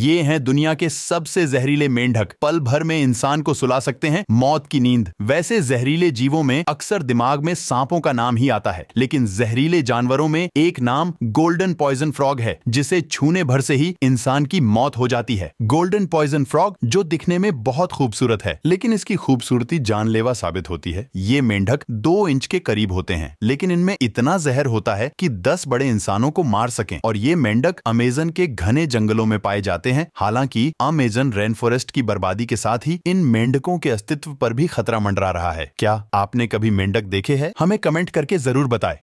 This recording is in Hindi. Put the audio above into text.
ये हैं दुनिया के सबसे जहरीले मेंढक पल भर में इंसान को सुला सकते हैं मौत की नींद वैसे जहरीले जीवों में अक्सर दिमाग में सांपों का नाम ही आता है लेकिन जहरीले जानवरों में एक नाम गोल्डन पॉइजन फ्रॉग है जिसे छूने भर से ही इंसान की मौत हो जाती है गोल्डन पॉइजन फ्रॉग जो दिखने में बहुत खूबसूरत है लेकिन इसकी खूबसूरती जानलेवा साबित होती है ये मेंढक दो इंच के करीब होते हैं लेकिन इनमें इतना जहर होता है की दस बड़े इंसानों को मार सके और ये मेंढक अमेजन के घने जंगलों में पाए जाते करते हैं हालांकि अमेजन रेन फॉरेस्ट की बर्बादी के साथ ही इन मेंढकों के अस्तित्व पर भी खतरा मंडरा रहा है क्या आपने कभी मेंढक देखे है हमें कमेंट करके जरूर बताए